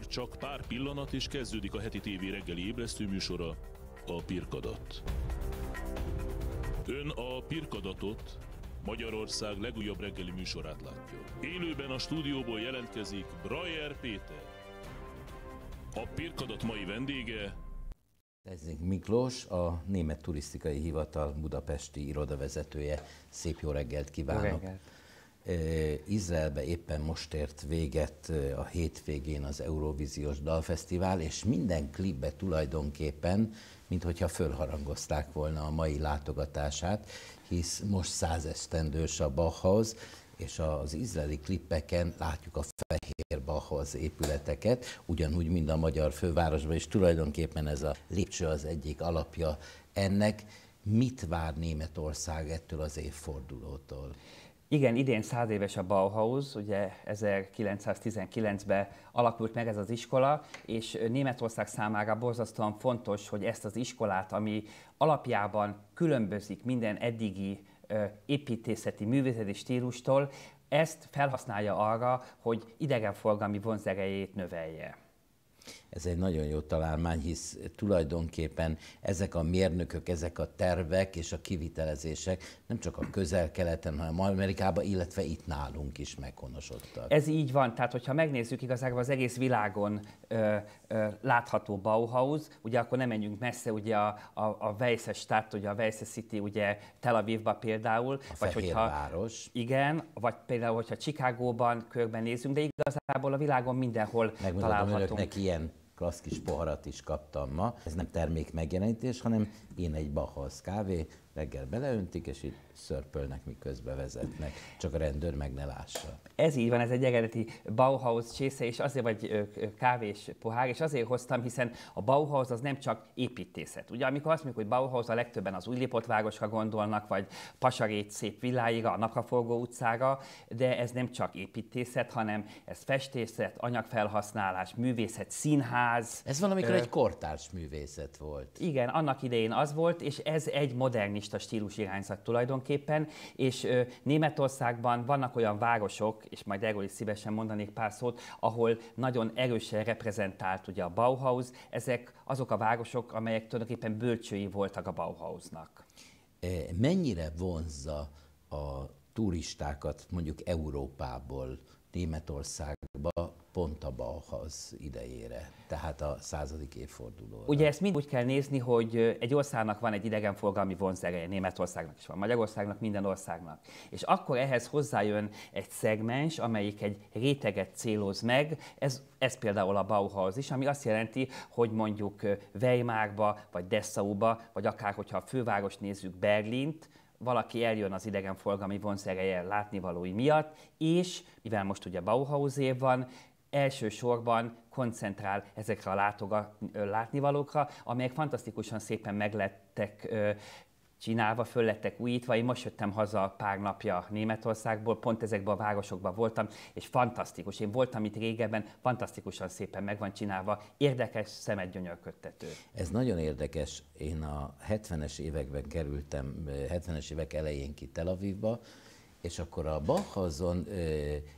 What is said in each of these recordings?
Már csak pár pillanat és kezdődik a heti tévé reggeli ébresztő műsora, a Pirkadat. Ön a Pirkadatot, Magyarország legújabb reggeli műsorát látja. Élőben a stúdióból jelentkezik Brajer Péter. A Pirkadat mai vendége... Tezzünk Miklós, a Német Turisztikai Hivatal budapesti irodavezetője. Szép jó reggelt kívánok! Jó reggelt. Izraelbe éppen most ért véget a hétvégén az Eurovíziós Dalfesztivál, és minden klipbe tulajdonképpen, mint fölharangozták volna a mai látogatását, hisz most százesztendős a Bachhaus, és az izraeli klippeken látjuk a fehér Bachhaus épületeket, ugyanúgy, mint a magyar fővárosban, és tulajdonképpen ez a lépcső az egyik alapja ennek. Mit vár Németország ettől az évfordulótól? Igen, idén száz éves a Bauhaus, ugye 1919-ben alakult meg ez az iskola, és Németország számára borzasztóan fontos, hogy ezt az iskolát, ami alapjában különbözik minden eddigi építészeti, művészeti stílustól, ezt felhasználja arra, hogy idegenforgalmi vonzerejét növelje. Ez egy nagyon jó találmány, hisz tulajdonképpen ezek a mérnökök, ezek a tervek és a kivitelezések nem csak a közel-keleten, hanem Amerikában, illetve itt nálunk is meghonosodtak. Ez így van, tehát hogyha megnézzük igazából az egész világon ö, ö, látható Bauhaus, ugye akkor nem menjünk messze, ugye a, a, a Weisse Stadt, ugye a Weisse City, ugye Tel Avivba például. A vagy hogyha, város. Igen, vagy például, hogyha Csikágóban, körben nézünk, de igazából a világon mindenhol Megmondom találhatunk. Önöknek ilyen klassz kis poharat is kaptam ma. Ez nem termék megjelenítés, hanem én egy Bachhaus kávé, reggel beleöntik, és itt szörpölnek, miközben vezetnek, csak a rendőr meg ne lássa. Ez így van, ez egy eredeti Bauhaus csésze, és azért vagy kávés pohár, és azért hoztam, hiszen a Bauhaus az nem csak építészet. Ugye, amikor azt mondjuk, hogy Bauhaus, a legtöbben az Újlipott városra gondolnak, vagy Pasarét szép villáira, a Napraforgó utcára, de ez nem csak építészet, hanem ez festészet, anyagfelhasználás, művészet, színház. Ez valamikor ö... egy kortárs művészet volt. Igen, annak idején az volt, és ez egy modernista stílus irányzat tulajdonképpen tulajdonképpen, és Németországban vannak olyan városok, és majd erről is szívesen mondanék pár szót, ahol nagyon erősen reprezentált ugye a Bauhaus, ezek azok a városok, amelyek tulajdonképpen bölcsői voltak a Bauhausnak. E, mennyire vonzza a turistákat mondjuk Európából Németországba pont a Bauhaus idejére, tehát a századik évfordulóra. Ugye ezt mind úgy kell nézni, hogy egy országnak van egy idegenforgalmi vonzereje, Németországnak is van, Magyarországnak, minden országnak. És akkor ehhez hozzájön egy szegmens, amelyik egy réteget céloz meg, ez, ez például a Bauhaus is, ami azt jelenti, hogy mondjuk Weimarba, vagy Dessauba, vagy akár hogyha a főváros nézzük Berlint, valaki eljön az idegenforgalmi vonzereje látnivalói miatt, és mivel most ugye Bauhaus év van, elsősorban koncentrál ezekre a látoga, látnivalókra, amelyek fantasztikusan szépen meglettek csinálva, föl lettek újítva. Én most jöttem haza pár napja Németországból, pont ezekben a városokban voltam, és fantasztikus. Én voltam itt régebben, fantasztikusan szépen meg van csinálva, érdekes, szemet gyönyörködtető. Ez nagyon érdekes. Én a 70-es években kerültem, 70-es évek elején ki Tel Avivba, és akkor a Bachhazon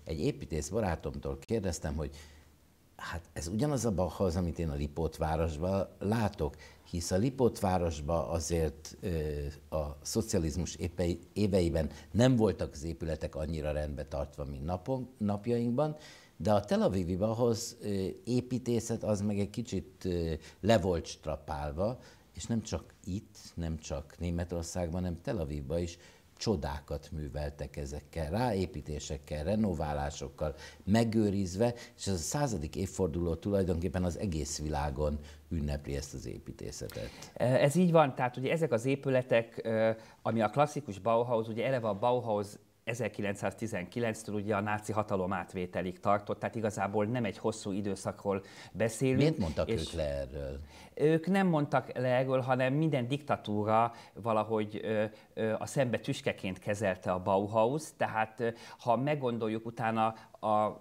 egy építész barátomtól kérdeztem, hogy hát ez ugyanaz a Bachhaz, amit én a Lipótvárosban látok, hisz a Lipótvárosban azért a szocializmus éveiben nem voltak az épületek annyira rendbe tartva, mint napon, napjainkban, de a Tel Avivi Bachhoz építészet az meg egy kicsit le volt strapálva, és nem csak itt, nem csak Németországban, hanem Tel Avivban is csodákat műveltek ezekkel, ráépítésekkel, renoválásokkal, megőrizve, és ez a századik évforduló tulajdonképpen az egész világon ünnepli ezt az építészetet. Ez így van, tehát ugye ezek az épületek, ami a klasszikus Bauhaus, ugye eleve a Bauhaus 1919-től ugye a náci hatalom átvételig tartott, tehát igazából nem egy hosszú időszakról beszélünk. Miért mondtak és ők le erről? Ők nem mondtak le erről, hanem minden diktatúra valahogy ö, ö, a szembe tüskeként kezelte a Bauhaus, tehát ö, ha meggondoljuk utána a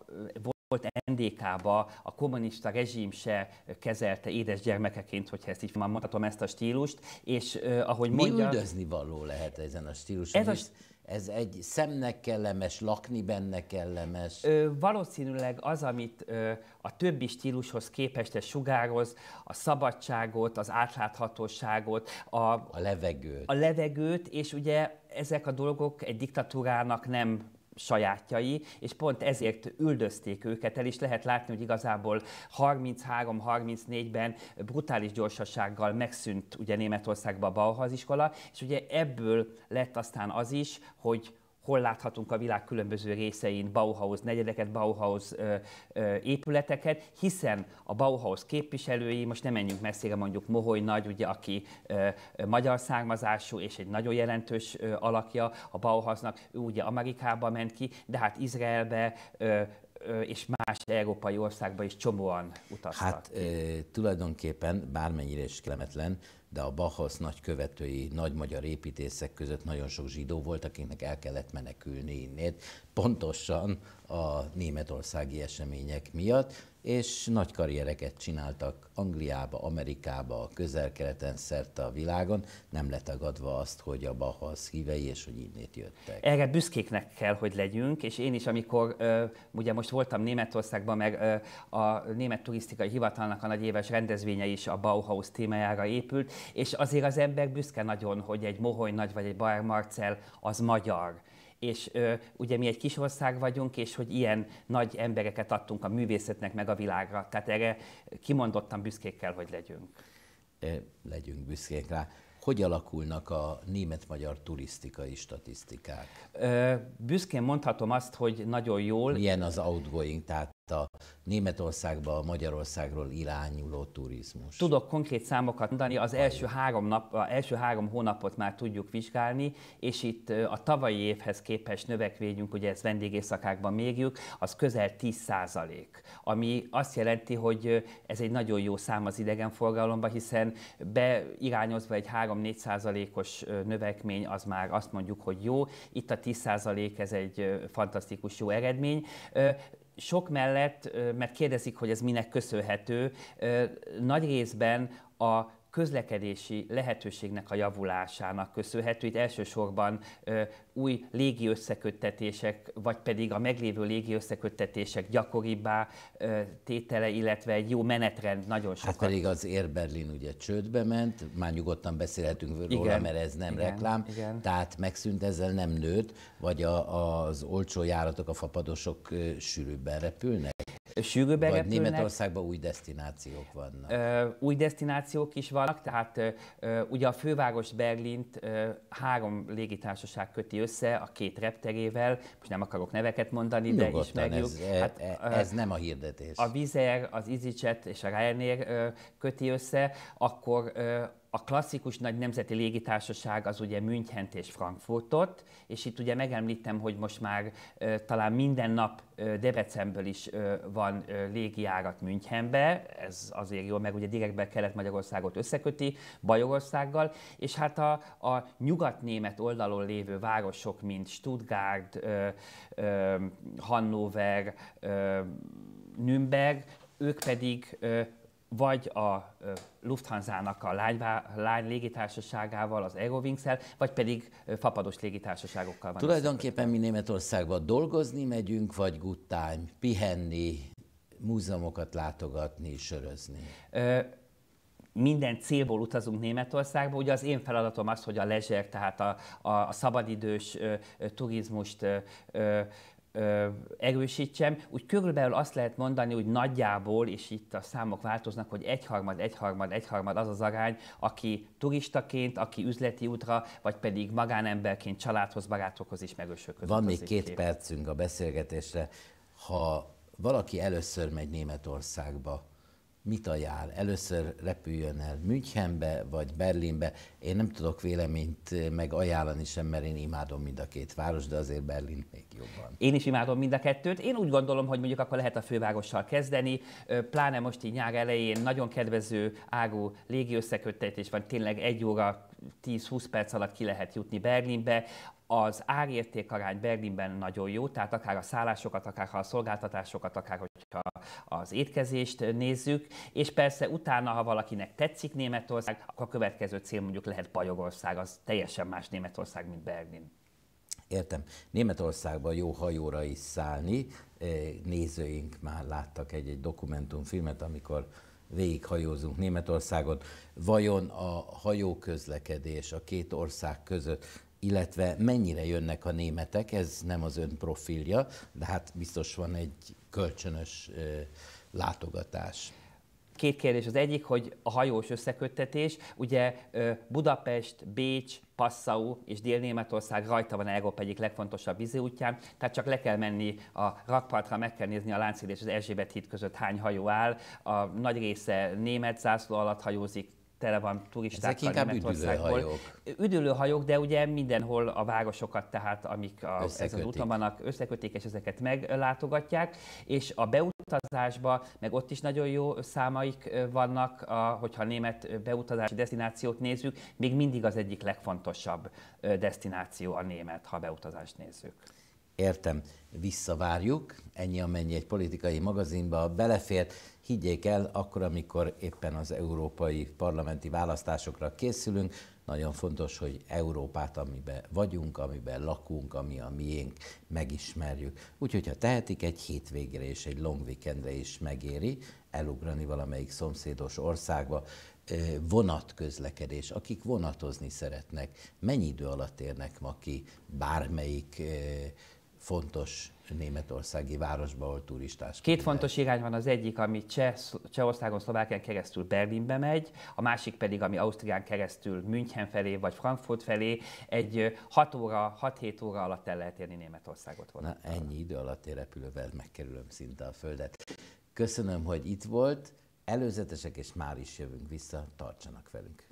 volt NDK-ba, a kommunista rezsim se kezelte édesgyermekeként, hogyha ezt így mondhatom, ezt a stílust, és uh, ahogy Mi mondja... Mi üldözni való lehet ezen a stíluson? Ez a, ez egy szemnek kellemes, lakni benne kellemes? Ö, valószínűleg az, amit ö, a többi stílushoz képest sugároz, a szabadságot, az átláthatóságot, a, a levegőt. A levegőt, és ugye ezek a dolgok egy diktatúrának nem sajátjai, és pont ezért üldözték őket el, és lehet látni, hogy igazából 33-34-ben brutális gyorsasággal megszűnt ugye Németországban a Bauhaus iskola, és ugye ebből lett aztán az is, hogy hol láthatunk a világ különböző részein Bauhaus negyedeket, Bauhaus ö, ö, épületeket, hiszen a Bauhaus képviselői, most nem menjünk messzire, mondjuk Moholy Nagy, ugye, aki ö, magyar származású és egy nagyon jelentős ö, alakja a Bauhausnak, ő ugye Amerikába ment ki, de hát Izraelbe ö, ö, és más európai országba is csomóan utaztak. Hát ö, tulajdonképpen, bármennyire is kelemetlen, de a Bachhaus nagy követői, nagy magyar építészek között nagyon sok zsidó volt, akiknek el kellett menekülni innét, pontosan a németországi események miatt, és nagy karriereket csináltak Angliába, Amerikába, a közel-keleten, szerte a világon, nem letagadva azt, hogy a Bahasz hívei, és hogy innét jöttek. Erre büszkéknek kell, hogy legyünk, és én is, amikor ugye most voltam Németországban, meg a Német Turisztikai Hivatalnak a nagy éves rendezvénye is a Bauhaus témájára épült, és azért az ember büszke nagyon, hogy egy Mohony Nagy vagy egy Bar Marcel az magyar és ö, ugye mi egy kis ország vagyunk, és hogy ilyen nagy embereket adtunk a művészetnek meg a világra. Tehát erre kimondottan büszkék kell, hogy legyünk. E, legyünk büszkék rá. Hogy alakulnak a német-magyar turisztikai statisztikák? Ö, büszkén mondhatom azt, hogy nagyon jól. Milyen az outgoing, tehát a Németországba, a Magyarországról irányuló turizmus. Tudok konkrét számokat mondani, az első három, nap, az első három hónapot már tudjuk vizsgálni, és itt a tavalyi évhez képest növekvényünk, ugye ezt vendégészakákban mérjük, az közel 10 százalék, ami azt jelenti, hogy ez egy nagyon jó szám az idegenforgalomba, hiszen beirányozva egy 3-4 százalékos növekmény, az már azt mondjuk, hogy jó, itt a 10 százalék, ez egy fantasztikus jó eredmény sok mellett, mert kérdezik, hogy ez minek köszönhető, nagy részben a közlekedési lehetőségnek a javulásának köszönhető. Itt elsősorban ö, új légi összeköttetések, vagy pedig a meglévő légi összeköttetések gyakoribbá ö, tétele, illetve egy jó menetrend nagyon hát sokat. Hát pedig az Air Berlin ugye csődbe ment, már nyugodtan beszélhetünk róla, igen, mert ez nem igen, reklám, igen. tehát megszűnt ezzel nem nőtt, vagy a, az olcsó járatok, a fapadosok sűrűbben repülnek? Vagy Németországban új destinációk vannak. Ö, új destinációk is vannak, tehát ö, ugye a főváros Berlint ö, három légitársaság köti össze a két repterével, most nem akarok neveket mondani, Nyugodtan, de ismerjük. Ez, e, hát, ez, ez nem a hirdetés. A Vizer, az EasyJet és a Ryanair köti össze, akkor a klasszikus nagy nemzeti légitársaság az ugye Münchent és Frankfurtot, és itt ugye megemlítem, hogy most már ö, talán minden nap ö, Debrecenből is ö, van ö, légijárat Münchenbe, ez azért jó, meg ugye direktben Kelet-Magyarországot összeköti Bajorországgal, és hát a, a nyugat-német oldalon lévő városok, mint Stuttgart, ö, ö, Hannover, ö, Nürnberg, ők pedig ö, vagy a Lufthansa-nak a lány, lány légitársaságával, az eurowings vagy pedig fapados légitársaságokkal van. Tulajdonképpen mi Németországban dolgozni megyünk, vagy good time, pihenni, múzeumokat látogatni, sörözni. Ö, minden célból utazunk Németországba. Ugye az én feladatom az, hogy a lezser, tehát a, a, a szabadidős ö, ö, turizmust ö, ö, ö, erősítsem, úgy körülbelül azt lehet mondani, hogy nagyjából, és itt a számok változnak, hogy egyharmad, egyharmad, egyharmad az az arány, aki turistaként, aki üzleti útra, vagy pedig magánemberként családhoz, barátokhoz is megősöködött. Van még két kép. percünk a beszélgetésre. Ha valaki először megy Németországba, mit ajánl? Először repüljön el Münchenbe vagy Berlinbe. Én nem tudok véleményt meg ajánlani sem, mert én imádom mind a két város, de azért Berlin még jobban. Én is imádom mind a kettőt. Én úgy gondolom, hogy mondjuk akkor lehet a fővárossal kezdeni. Pláne most így nyár elején nagyon kedvező ágú légi összeköttetés van, tényleg egy óra 10-20 perc alatt ki lehet jutni Berlinbe az arány Berlinben nagyon jó, tehát akár a szállásokat, akár a szolgáltatásokat, akár hogyha az étkezést nézzük, és persze utána, ha valakinek tetszik Németország, akkor a következő cél mondjuk lehet Bajogország, az teljesen más Németország, mint Berlin. Értem. Németországban jó hajóra is szállni. Nézőink már láttak egy-egy dokumentumfilmet, amikor végighajózunk Németországot. Vajon a hajóközlekedés a két ország között, illetve mennyire jönnek a németek, ez nem az ön profilja, de hát biztos van egy kölcsönös látogatás. Két kérdés. Az egyik, hogy a hajós összeköttetés, ugye Budapest, Bécs, Passau és Dél-Németország rajta van Európa egyik legfontosabb víziútján, tehát csak le kell menni a rakpartra, meg kell nézni a Lánchíd és az Erzsébet híd között hány hajó áll. A nagy része német zászló alatt hajózik, tele van turistákkal Ezek inkább Németországból. Üdülőhajók. Üdülőhajók, de ugye mindenhol a városokat, tehát amik a, az úton vannak, összekötik és ezeket meglátogatják. És a beú utazásba, meg ott is nagyon jó számaik vannak, a, hogyha a német beutazási destinációt nézzük, még mindig az egyik legfontosabb destináció a német, ha beutazást nézzük. Értem, visszavárjuk, ennyi amennyi egy politikai magazinba belefért. Higgyék el, akkor, amikor éppen az európai parlamenti választásokra készülünk, nagyon fontos, hogy Európát, amiben vagyunk, amiben lakunk, ami a miénk, megismerjük. Úgyhogy, ha tehetik, egy hétvégére és egy long weekendre is megéri elugrani valamelyik szomszédos országba vonatközlekedés, akik vonatozni szeretnek, mennyi idő alatt érnek ma ki bármelyik fontos németországi városba, ahol turistás. Két fontos irány van, az egyik, ami Cseh, Csehországon, Szlovákián keresztül Berlinbe megy, a másik pedig, ami Ausztrián keresztül München felé vagy Frankfurt felé, egy 6 óra, 6-7 óra alatt el lehet érni Németországot. Volna. Na ennyi idő alatt én repülővel megkerülöm szinte a földet. Köszönöm, hogy itt volt, előzetesek, és már is jövünk vissza, tartsanak velünk.